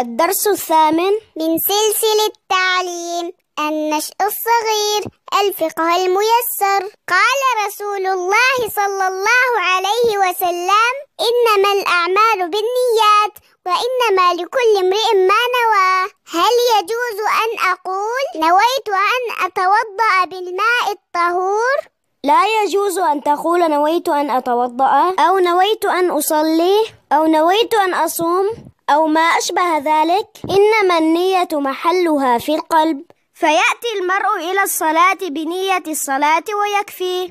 الدرس الثامن من سلسلة تعليم النشأ الصغير الفقه الميسر قال رسول الله صلى الله عليه وسلم إنما الأعمال بالنيات وإنما لكل امرئ ما نوى هل يجوز أن أقول نويت أن أتوضأ بالماء الطهور لا يجوز أن تقول نويت أن أتوضأ أو نويت أن أصلي أو نويت أن أصوم أو ما أشبه ذلك إنما النية محلها في القلب فيأتي المرء إلى الصلاة بنية الصلاة ويكفيه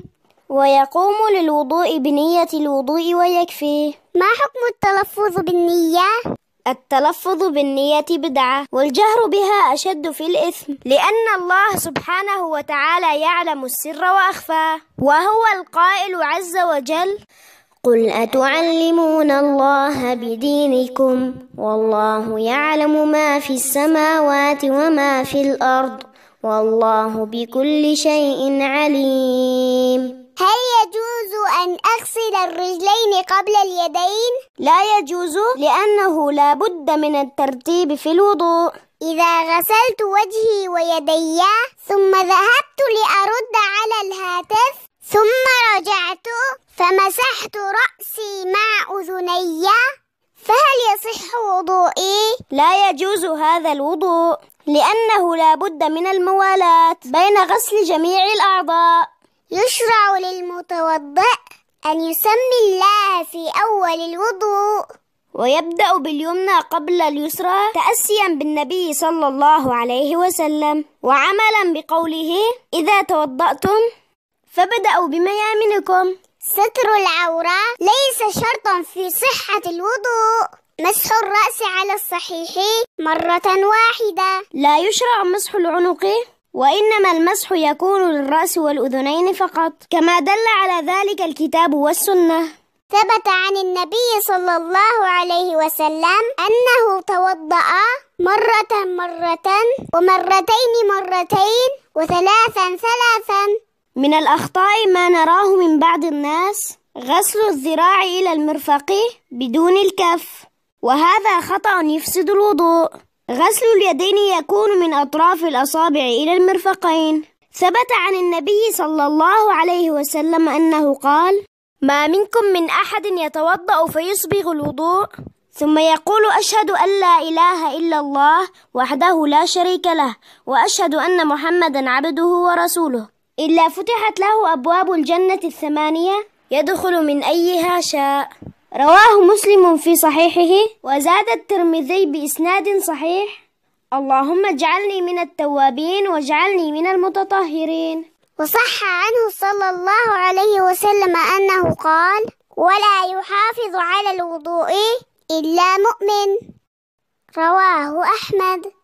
ويقوم للوضوء بنية الوضوء ويكفيه ما حكم التلفظ بالنية؟ التلفظ بالنية بدعة والجهر بها أشد في الإثم لأن الله سبحانه وتعالى يعلم السر وأخفاه وهو القائل عز وجل قل أتعلمون الله بدينكم والله يعلم ما في السماوات وما في الأرض والله بكل شيء عليم هل يجوز أن أغسل الرجلين قبل اليدين؟ لا يجوز لأنه لا بد من الترتيب في الوضوء إذا غسلت وجهي ويدي ثم ذهبت لأرد على الهاتف ثم رجعت فمسحت رأسي مع أذني فهل يصح وضوئي؟ لا يجوز هذا الوضوء لأنه لا بد من الموالاة بين غسل جميع الأعضاء يشرع للمتوضئ أن يسمي الله في أول الوضوء ويبدأ باليمنى قبل اليسرى تأسيا بالنبي صلى الله عليه وسلم وعملا بقوله إذا توضأتم فبدأوا بميامنكم ستر العورة ليس شرطا في صحة الوضوء مسح الرأس على الصحيح مرة واحدة لا يشرع مسح العنق وإنما المسح يكون للرأس والأذنين فقط كما دل على ذلك الكتاب والسنة ثبت عن النبي صلى الله عليه وسلم أنه توضأ مرة مرة ومرتين مرتين وثلاثا ثلاثا من الأخطاء ما نراه من بعض الناس غسل الذراع إلى المرفق بدون الكف وهذا خطأ يفسد الوضوء غسل اليدين يكون من أطراف الأصابع إلى المرفقين ثبت عن النبي صلى الله عليه وسلم أنه قال ما منكم من أحد يتوضأ فيصبغ الوضوء ثم يقول أشهد أن لا إله إلا الله وحده لا شريك له وأشهد أن محمدا عبده ورسوله إلا فتحت له أبواب الجنة الثمانية يدخل من أيها شاء رواه مسلم في صحيحه وزاد الترمذي بإسناد صحيح اللهم اجعلني من التوابين واجعلني من المتطهرين وصح عنه صلى الله عليه وسلم أنه قال ولا يحافظ على الوضوء إلا مؤمن رواه أحمد